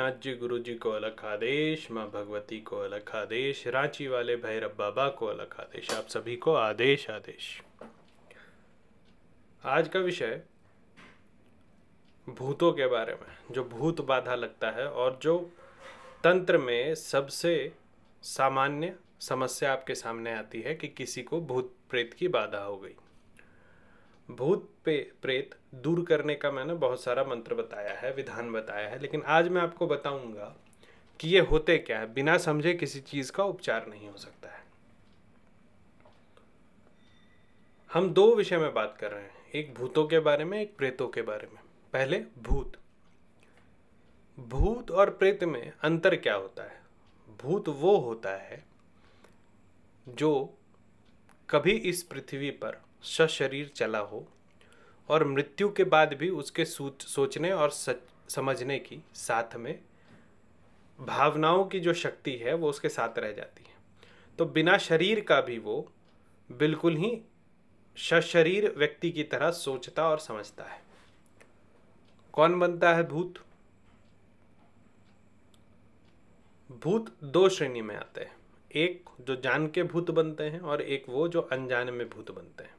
नाथ जी गुरु जी को अलग आदेश माँ भगवती को अलग आदेश रांची वाले भैरव बाबा को अलग आदेश आप सभी को आदेश आदेश आज का विषय भूतों के बारे में जो भूत बाधा लगता है और जो तंत्र में सबसे सामान्य समस्या आपके सामने आती है कि किसी को भूत प्रेत की बाधा हो गई भूत पे प्रेत दूर करने का मैंने बहुत सारा मंत्र बताया है विधान बताया है लेकिन आज मैं आपको बताऊंगा कि ये होते क्या है बिना समझे किसी चीज़ का उपचार नहीं हो सकता है हम दो विषय में बात कर रहे हैं एक भूतों के बारे में एक प्रेतों के बारे में पहले भूत भूत और प्रेत में अंतर क्या होता है भूत वो होता है जो कभी इस पृथ्वी पर सशरीर चला हो और मृत्यु के बाद भी उसके सोचने और सच समझने की साथ में भावनाओं की जो शक्ति है वो उसके साथ रह जाती है तो बिना शरीर का भी वो बिल्कुल ही सशरीर व्यक्ति की तरह सोचता और समझता है कौन बनता है भूत भूत दो श्रेणी में आते हैं एक जो जान के भूत बनते हैं और एक वो जो अनजान में भूत बनते हैं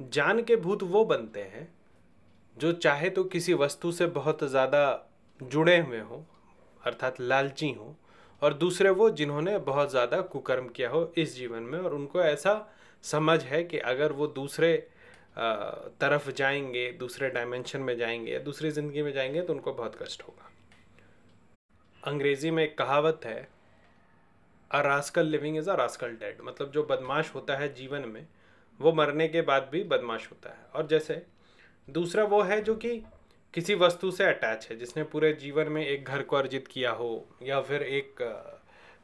जान के भूत वो बनते हैं जो चाहे तो किसी वस्तु से बहुत ज़्यादा जुड़े हुए हों अर्थात लालची हों और दूसरे वो जिन्होंने बहुत ज़्यादा कुकर्म किया हो इस जीवन में और उनको ऐसा समझ है कि अगर वो दूसरे तरफ जाएंगे दूसरे डायमेंशन में जाएंगे या दूसरी ज़िंदगी में जाएंगे तो उनको बहुत कष्ट होगा अंग्रेज़ी में एक कहावत है a rascal living is a rascal dead मतलब जो बदमाश होता है जीवन में वो मरने के बाद भी बदमाश होता है और जैसे दूसरा वो है जो कि किसी वस्तु से अटैच है जिसने पूरे जीवन में एक घर को अर्जित किया हो या फिर एक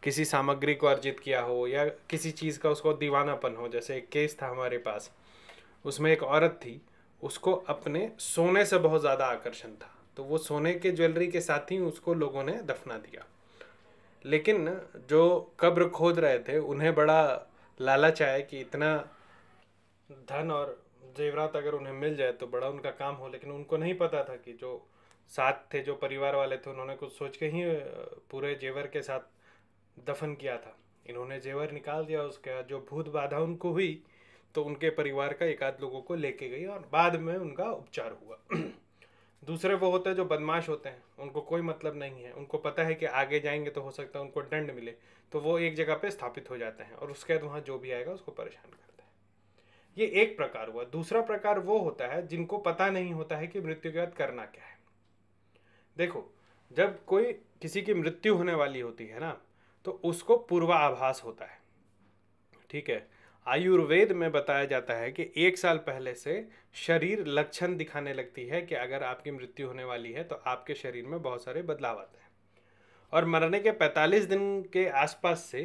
किसी सामग्री को अर्जित किया हो या किसी चीज़ का उसको दीवानापन हो जैसे एक केस था हमारे पास उसमें एक औरत थी उसको अपने सोने से बहुत ज़्यादा आकर्षण था तो वो सोने के ज्वेलरी के साथ ही उसको लोगों ने दफना दिया लेकिन जो कब्र खोद रहे थे उन्हें बड़ा लालच आया कि इतना धन और जेवरात अगर उन्हें मिल जाए तो बड़ा उनका काम हो लेकिन उनको नहीं पता था कि जो साथ थे जो परिवार वाले थे उन्होंने कुछ सोच के ही पूरे जेवर के साथ दफन किया था इन्होंने जेवर निकाल दिया उसके बाद जो भूत बाधा उनको हुई तो उनके परिवार का एक आध लोगों को लेके गई और बाद में उनका उपचार हुआ दूसरे वो होते हैं जो बदमाश होते हैं उनको कोई मतलब नहीं है उनको पता है कि आगे जाएंगे तो हो सकता है उनको दंड मिले तो वो एक जगह पे स्थापित हो जाते हैं और उसके बाद वहाँ जो भी आएगा उसको परेशान करते हैं ये एक प्रकार हुआ दूसरा प्रकार वो होता है जिनको पता नहीं होता है कि मृत्यु के बाद करना क्या है देखो जब कोई किसी की मृत्यु होने वाली होती है ना तो उसको पूर्वाभास होता है ठीक है आयुर्वेद में बताया जाता है कि एक साल पहले से शरीर लक्षण दिखाने लगती है कि अगर आपकी मृत्यु होने वाली है तो आपके शरीर में बहुत सारे बदलाव आते हैं और मरने के 45 दिन के आसपास से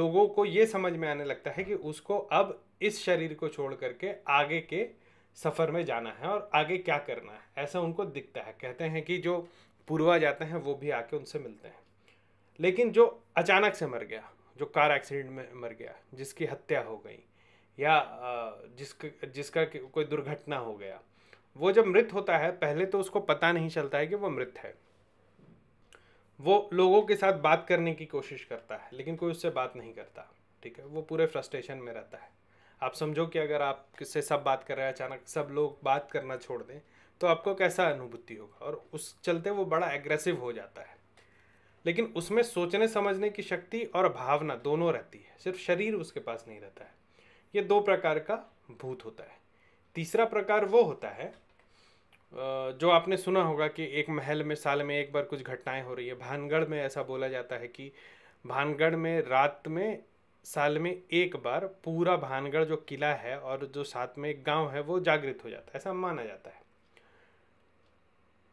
लोगों को ये समझ में आने लगता है कि उसको अब इस शरीर को छोड़ करके आगे के सफ़र में जाना है और आगे क्या करना है ऐसा उनको दिखता है कहते हैं कि जो पूर्वा जाते हैं वो भी आके उनसे मिलते हैं लेकिन जो अचानक से मर गया जो कार एक्सीडेंट में मर गया जिसकी हत्या हो गई या जिस जिसका कोई दुर्घटना हो गया वो जब मृत होता है पहले तो उसको पता नहीं चलता है कि वो मृत है वो लोगों के साथ बात करने की कोशिश करता है लेकिन कोई उससे बात नहीं करता ठीक है वो पूरे फ्रस्ट्रेशन में रहता है आप समझो कि अगर आप किससे सब बात कर रहे हैं अचानक सब लोग बात करना छोड़ दें तो आपको कैसा अनुभूति होगा और उस चलते वो बड़ा एग्रेसिव हो जाता है लेकिन उसमें सोचने समझने की शक्ति और भावना दोनों रहती है सिर्फ शरीर उसके पास नहीं रहता है ये दो प्रकार का भूत होता है तीसरा प्रकार वो होता है जो आपने सुना होगा कि एक महल में साल में एक बार कुछ घटनाएं हो रही है भानगढ़ में ऐसा बोला जाता है कि भानगढ़ में रात में साल में एक बार पूरा भानगढ़ जो किला है और जो साथ में एक गांव है वो जागृत हो जाता है ऐसा माना जाता है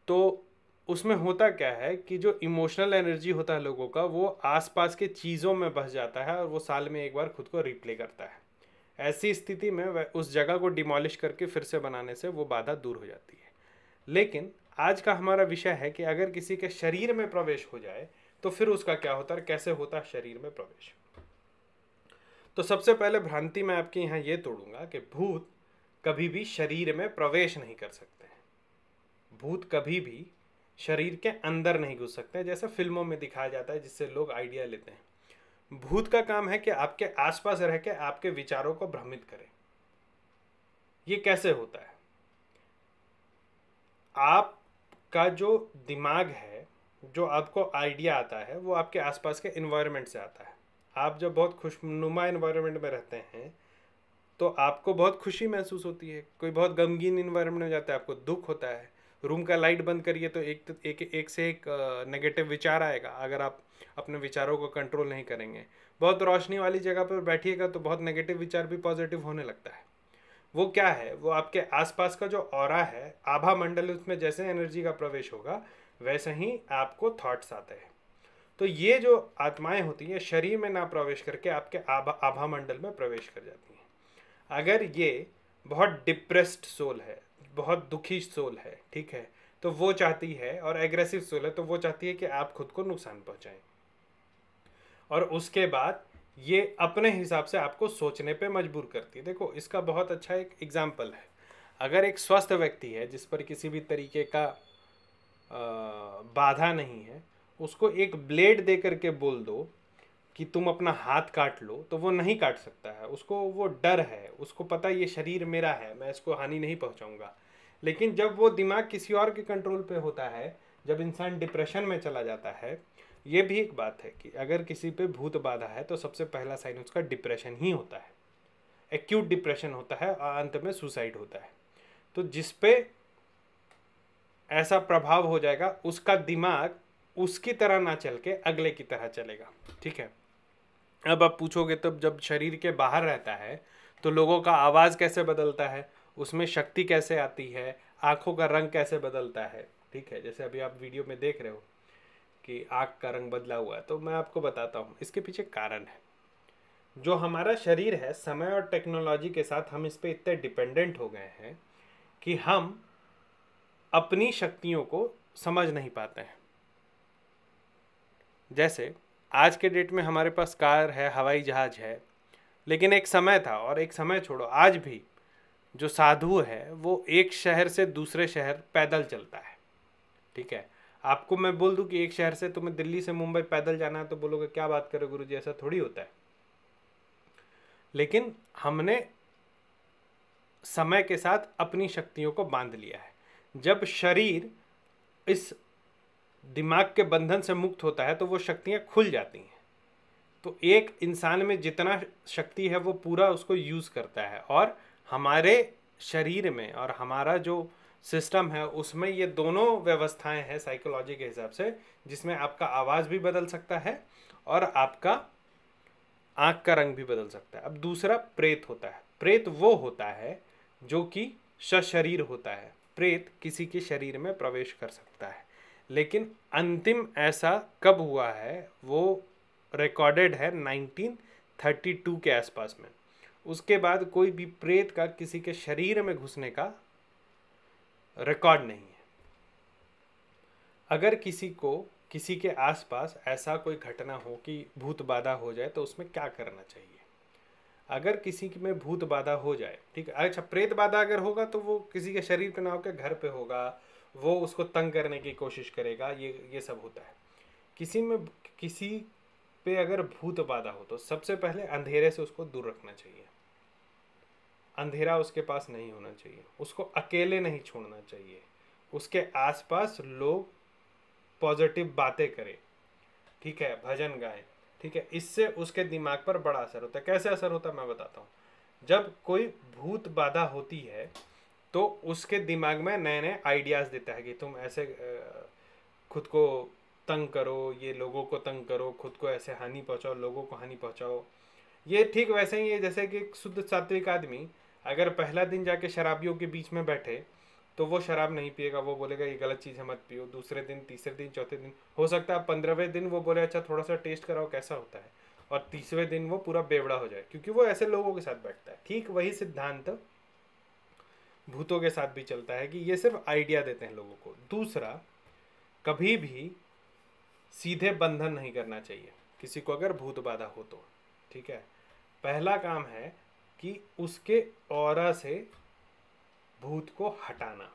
तो उसमें होता क्या है कि जो इमोशनल एनर्जी होता है लोगों का वो आसपास के चीज़ों में बस जाता है और वो साल में एक बार खुद को रिप्ले करता है ऐसी स्थिति में वह उस जगह को डिमोलिश करके फिर से बनाने से वो बाधा दूर हो जाती है लेकिन आज का हमारा विषय है कि अगर किसी के शरीर में प्रवेश हो जाए तो फिर उसका क्या होता है कैसे होता है शरीर में प्रवेश तो सबसे पहले भ्रांति मैं आपके यहाँ ये तोड़ूंगा कि भूत कभी भी शरीर में प्रवेश नहीं कर सकते भूत कभी भी शरीर के अंदर नहीं घुस सकते जैसे फिल्मों में दिखाया जाता है जिससे लोग आइडिया लेते हैं भूत का काम है कि आपके आसपास रह के आपके विचारों को भ्रमित करें ये कैसे होता है आपका जो दिमाग है जो आपको आइडिया आता है वो आपके आसपास के इन्वायरमेंट से आता है आप जब बहुत खुशनुमा इन्वायरमेंट में रहते हैं तो आपको बहुत खुशी महसूस होती है कोई बहुत गमगीन इन्वायरमेंट में जाता है आपको दुख होता है रूम का लाइट बंद करिए तो एक एक एक से एक नेगेटिव विचार आएगा अगर आप अपने विचारों को कंट्रोल नहीं करेंगे बहुत रोशनी वाली जगह पर बैठिएगा तो बहुत नेगेटिव विचार भी पॉजिटिव होने लगता है वो क्या है वो आपके आसपास का जो और है आभा मंडल उसमें जैसे एनर्जी का प्रवेश होगा वैसे ही आपको थॉट्स आते हैं तो ये जो आत्माएं होती हैं शरीर में ना प्रवेश करके आपके आभा आभा मंडल में प्रवेश कर जाती हैं अगर ये बहुत डिप्रेस्ड सोल है बहुत दुखी सोल है ठीक है तो वो चाहती है और एग्रेसिव सोल है तो वो चाहती है कि आप खुद को नुकसान पहुँचाएँ और उसके बाद ये अपने हिसाब से आपको सोचने पे मजबूर करती है देखो इसका बहुत अच्छा एक एग्जाम्पल है अगर एक स्वस्थ व्यक्ति है जिस पर किसी भी तरीके का आ, बाधा नहीं है उसको एक ब्लेड दे करके बोल दो कि तुम अपना हाथ काट लो तो वो नहीं काट सकता है उसको वो डर है उसको पता ये शरीर मेरा है मैं इसको हानि नहीं पहुंचाऊंगा लेकिन जब वो दिमाग किसी और के कंट्रोल पे होता है जब इंसान डिप्रेशन में चला जाता है ये भी एक बात है कि अगर किसी पे भूत बाधा है तो सबसे पहला साइन उसका डिप्रेशन ही होता है एक्यूट डिप्रेशन होता है और अंत में सुसाइड होता है तो जिस पे ऐसा प्रभाव हो जाएगा उसका दिमाग उसकी तरह ना चल के अगले की तरह चलेगा ठीक है अब आप पूछोगे तब तो जब शरीर के बाहर रहता है तो लोगों का आवाज़ कैसे बदलता है उसमें शक्ति कैसे आती है आँखों का रंग कैसे बदलता है ठीक है जैसे अभी आप वीडियो में देख रहे हो कि आँख का रंग बदला हुआ है तो मैं आपको बताता हूँ इसके पीछे कारण है जो हमारा शरीर है समय और टेक्नोलॉजी के साथ हम इस पर इतने डिपेंडेंट हो गए हैं कि हम अपनी शक्तियों को समझ नहीं पाते हैं जैसे आज के डेट में हमारे पास कार है हवाई जहाज़ है लेकिन एक समय था और एक समय छोड़ो आज भी जो साधु है वो एक शहर से दूसरे शहर पैदल चलता है ठीक है आपको मैं बोल दूं कि एक शहर से तुम्हें दिल्ली से मुंबई पैदल जाना है तो बोलोगे क्या बात करो गुरु जी ऐसा थोड़ी होता है लेकिन हमने समय के साथ अपनी शक्तियों को बांध लिया है जब शरीर इस दिमाग के बंधन से मुक्त होता है तो वो शक्तियाँ खुल जाती हैं तो एक इंसान में जितना शक्ति है वो पूरा उसको यूज़ करता है और हमारे शरीर में और हमारा जो सिस्टम है उसमें ये दोनों व्यवस्थाएं हैं साइकोलॉजी के हिसाब से जिसमें आपका आवाज़ भी बदल सकता है और आपका आँख का रंग भी बदल सकता है अब दूसरा प्रेत होता है प्रेत वो होता है जो कि सशरीर होता है प्रेत किसी के शरीर में प्रवेश कर सकता है लेकिन अंतिम ऐसा कब हुआ है वो रिकॉर्डेड है 1932 के आसपास में उसके बाद कोई भी प्रेत का किसी के शरीर में घुसने का रिकॉर्ड नहीं है अगर किसी को किसी के आसपास ऐसा कोई घटना हो कि भूत बाधा हो जाए तो उसमें क्या करना चाहिए अगर किसी में भूत बाधा हो जाए ठीक है अच्छा प्रेत बाधा अगर होगा तो वो किसी के शरीर पे ना होकर घर पे होगा वो उसको तंग करने की कोशिश करेगा ये ये सब होता है किसी में किसी पे अगर भूत बाधा हो तो सबसे पहले अंधेरे से उसको दूर रखना चाहिए अंधेरा उसके पास नहीं होना चाहिए उसको अकेले नहीं छोड़ना चाहिए उसके आसपास लोग पॉजिटिव बातें करें ठीक है भजन गाएं ठीक है इससे उसके दिमाग पर बड़ा असर होता है कैसे असर होता है मैं बताता हूँ जब कोई भूत बाधा होती है तो उसके दिमाग में नए नए आइडियाज़ देता है कि तुम ऐसे खुद को तंग करो ये लोगों को तंग करो खुद को ऐसे हानि पहुंचाओ लोगों को हानि पहुंचाओ ये ठीक वैसे ही है जैसे कि शुद्ध सात्विक आदमी अगर पहला दिन जाके शराबियों के बीच में बैठे तो वो शराब नहीं पिएगा वो बोलेगा ये गलत चीज़ है मत पियो दूसरे दिन तीसरे दिन चौथे दिन हो सकता है पंद्रहवें दिन वो बोले अच्छा थोड़ा सा टेस्ट कराओ कैसा होता है और तीसरे दिन वो पूरा बेवड़ा हो जाए क्योंकि वो ऐसे लोगों के साथ बैठता है ठीक वही सिद्धांत भूतों के साथ भी चलता है कि ये सिर्फ आइडिया देते हैं लोगों को दूसरा कभी भी सीधे बंधन नहीं करना चाहिए किसी को अगर भूत बाधा हो तो ठीक है पहला काम है कि उसके और से भूत को हटाना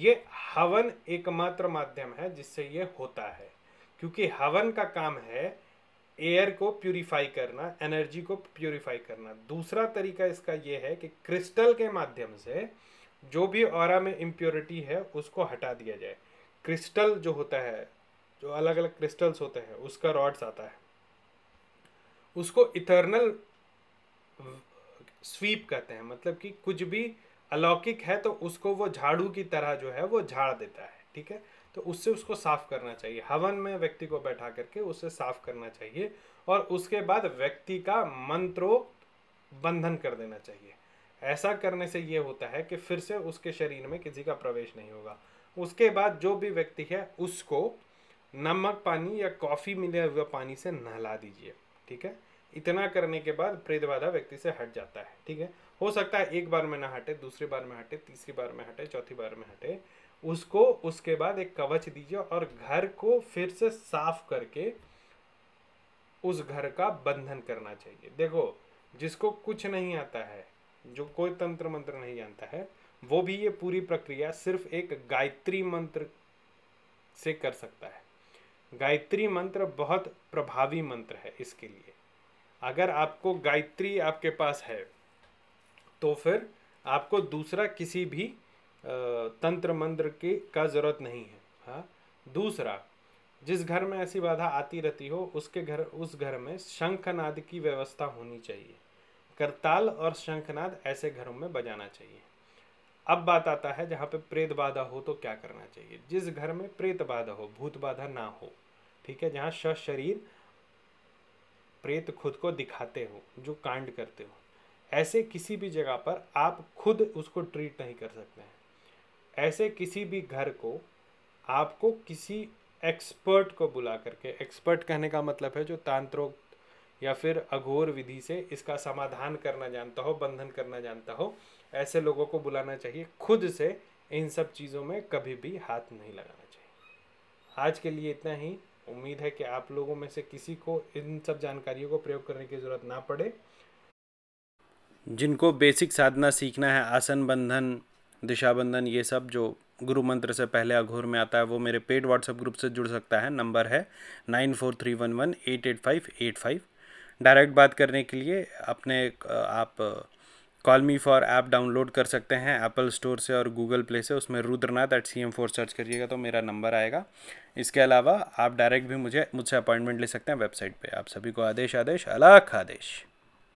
ये हवन एकमात्र माध्यम है जिससे ये होता है क्योंकि हवन का काम है एयर को प्यूरिफाई करना एनर्जी को प्यूरिफाई करना दूसरा तरीका इसका यह है कि क्रिस्टल के माध्यम से जो भी और में इम्प्योरिटी है उसको हटा दिया जाए क्रिस्टल जो होता है जो अलग अलग क्रिस्टल्स होते हैं उसका रॉड्स आता है उसको इथर्नल स्वीप कहते हैं मतलब कि कुछ भी अलौकिक है तो उसको वो झाड़ू की तरह जो है वो झाड़ देता है ठीक है तो उससे उसको साफ करना चाहिए हवन में व्यक्ति को बैठा करके उसे साफ करना चाहिए और उसके बाद व्यक्ति का मंत्रोक्त बंधन कर देना चाहिए ऐसा करने से ये होता है कि फिर से उसके शरीर में किसी का प्रवेश नहीं होगा उसके बाद जो भी व्यक्ति है उसको नमक पानी या कॉफ़ी मिले हुए पानी से नहला दीजिए ठीक है इतना करने के बाद प्रेत बाधा व्यक्ति से हट जाता है ठीक है हो सकता है एक बार में ना हटे दूसरी बार में हटे तीसरी बार में हटे चौथी बार में हटे उसको उसके बाद एक कवच दीजिए और घर को फिर से साफ करके उस घर का बंधन करना चाहिए देखो जिसको कुछ नहीं आता है जो कोई तंत्र मंत्र नहीं जानता है वो भी ये पूरी प्रक्रिया सिर्फ एक गायत्री मंत्र से कर सकता है गायत्री मंत्र बहुत प्रभावी मंत्र है इसके लिए अगर आपको गायत्री आपके पास है तो फिर आपको दूसरा किसी भी तंत्र मंत्र की का ज़रूरत नहीं है हाँ दूसरा जिस घर में ऐसी बाधा आती रहती हो उसके घर उस घर में शंखनाद की व्यवस्था होनी चाहिए करताल और शंखनाद ऐसे घरों में बजाना चाहिए अब बात आता है जहाँ पे प्रेत बाधा हो तो क्या करना चाहिए जिस घर में प्रेत बाधा हो भूत बाधा ना हो ठीक है जहाँ स शरीर प्रेत खुद को दिखाते हो जो कांड करते हो ऐसे किसी भी जगह पर आप खुद उसको ट्रीट नहीं कर सकते हैं ऐसे किसी भी घर को आपको किसी एक्सपर्ट को बुला करके एक्सपर्ट कहने का मतलब है जो तांत्रोक्त या फिर अघोर विधि से इसका समाधान करना जानता हो बंधन करना जानता हो ऐसे लोगों को बुलाना चाहिए खुद से इन सब चीज़ों में कभी भी हाथ नहीं लगाना चाहिए आज के लिए इतना ही उम्मीद है कि आप लोगों में से किसी को इन सब जानकारियों को प्रयोग करने की ज़रूरत ना पड़े जिनको बेसिक साधना सीखना है आसन बंधन दिशाबंधन ये सब जो गुरु मंत्र से पहले अघोर में आता है वो मेरे पेड व्हाट्सएप ग्रुप से जुड़ सकता है नंबर है nine four three one one eight eight five eight five direct बात करने के लिए अपने आप call me for app download कर सकते हैं एप्पल स्टोर से और गूगल प्ले से उसमें Rudranath eight C M four search करिएगा तो मेरा नंबर आएगा इसके अलावा आप डायरेक्ट भी मुझे मुझसे अपॉइंटमेंट ले सकते हैं वेबसाइट पे आप सभी को आदेश आदेश अलाख आदेश